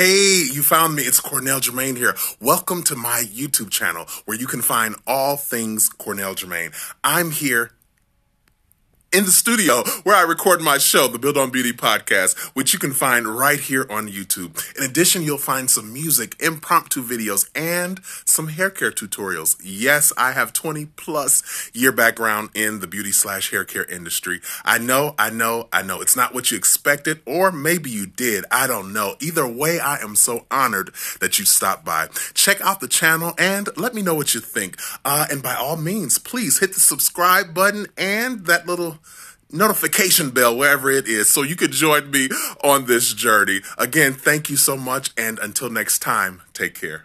Hey, you found me. It's Cornell Germain here. Welcome to my YouTube channel where you can find all things Cornell Germain. I'm here in the studio where I record my show, the Build on Beauty podcast, which you can find right here on YouTube. In addition, you'll find some music, impromptu videos, and some hair care tutorials. Yes, I have 20 plus year background in the beauty slash hair care industry. I know, I know, I know. It's not what you expected, or maybe you did. I don't know. Either way, I am so honored that you stopped by. Check out the channel and let me know what you think. Uh, and by all means, please hit the subscribe button and that little notification bell wherever it is so you can join me on this journey. Again, thank you so much. And until next time, take care.